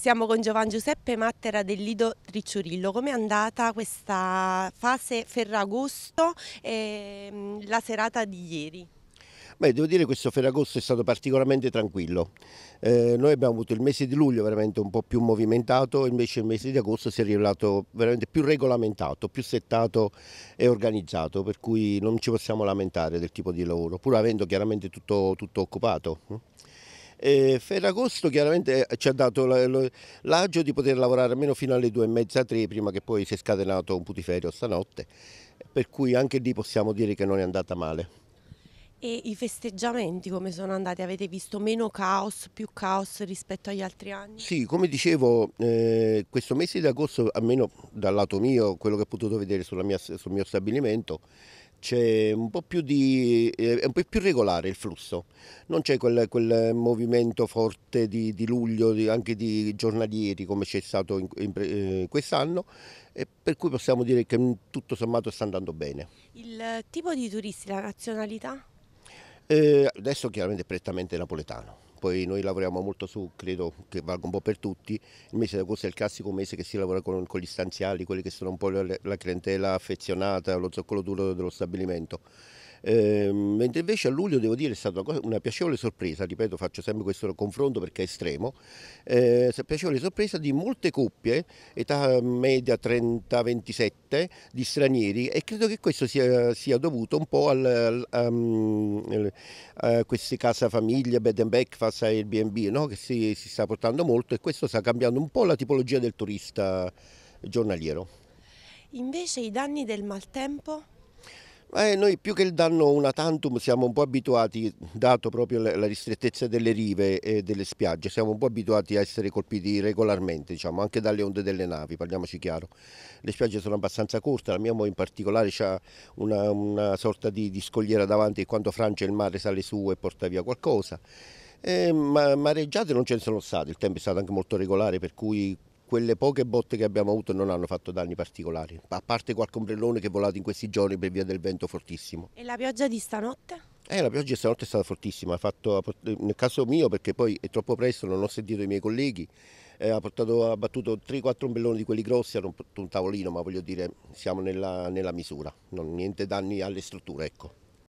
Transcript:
Siamo con Giovan Giuseppe Mattera del Lido Tricciurillo. Com'è andata questa fase Ferragosto e mm, la serata di ieri? Beh, devo dire che questo Ferragosto è stato particolarmente tranquillo. Eh, noi abbiamo avuto il mese di luglio veramente un po' più movimentato, invece il mese di agosto si è rivelato veramente più regolamentato, più settato e organizzato, per cui non ci possiamo lamentare del tipo di lavoro, pur avendo chiaramente tutto, tutto occupato. Hm? E Ferragosto chiaramente eh, ci ha dato l'agio di poter lavorare almeno fino alle due e mezza, tre, prima che poi si è scatenato un putiferio stanotte, per cui anche lì possiamo dire che non è andata male. E i festeggiamenti come sono andati? Avete visto meno caos, più caos rispetto agli altri anni? Sì, come dicevo, eh, questo mese di agosto, almeno dal lato mio, quello che ho potuto vedere mia, sul mio stabilimento, c'è un po' più di, eh, è un po' più regolare il flusso, non c'è quel, quel, movimento forte di, di luglio, di, anche di giornalieri come c'è stato in, in, eh, quest'anno, per cui possiamo dire che tutto sommato sta andando bene. Il tipo di turisti, la nazionalità? Eh, adesso chiaramente prettamente napoletano poi noi lavoriamo molto su, credo che valga un po' per tutti, il mese d'agosto è il classico mese che si lavora con, con gli stanziali, quelli che sono un po' la, la clientela affezionata, lo zoccolo duro dello stabilimento. Ehm, mentre invece a luglio devo dire è stata una, cosa, una, piacevole sorpresa, ripeto faccio sempre questo confronto perché è estremo, eh, piacevole sorpresa di molte coppie, età media 30-27 di stranieri e credo che questo sia, sia dovuto un po' al, al, um, a queste casa famiglie, bed and breakfast, Airbnb no? che si, si sta portando molto e questo sta cambiando un po' la tipologia del turista giornaliero. Invece i danni del maltempo? Eh, noi più che il danno una tantum siamo un po' abituati, dato proprio la ristrettezza delle rive e delle spiagge, siamo un po' abituati a essere colpiti regolarmente, diciamo, anche dalle onde delle navi, parliamoci chiaro. Le spiagge sono abbastanza corte, la mia in particolare ha una, una, sorta di, di scogliera davanti e quando frange il mare sale su e porta via qualcosa. Eh, ma mareggiate non ce ne sono state, il tempo è stato anche molto regolare per cui quelle poche botte che abbiamo avuto non hanno fatto danni particolari, a parte qualche ombrellone che è volato in questi giorni per via del vento fortissimo. E la pioggia di stanotte? Eh, la pioggia di stanotte è stata fortissima, fatto, nel caso mio perché poi è troppo presto, non ho sentito i miei colleghi, eh, ha, portato, ha, battuto 3-4 ombrelloni di quelli grossi, hanno portato un tavolino, ma voglio dire siamo nella, nella misura, non, niente danni alle strutture. Ecco.